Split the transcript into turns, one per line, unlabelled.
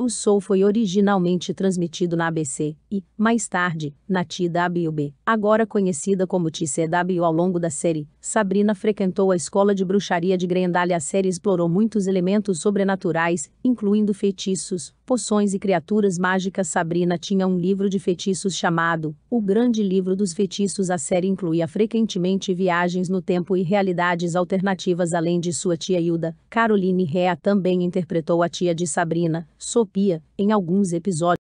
O Soul foi originalmente transmitido na ABC e, mais tarde, na TWB, agora conhecida como TCW ao longo da série. Sabrina frequentou a escola de bruxaria de Grendel e a série explorou muitos elementos sobrenaturais, incluindo feitiços, poções e criaturas mágicas. Sabrina tinha um livro de feitiços chamado O Grande Livro dos Feitiços. A série incluía frequentemente viagens no tempo e realidades alternativas. Além de sua tia Hilda, Caroline Rea também interpretou a tia de Sabrina, Sopia, em alguns episódios.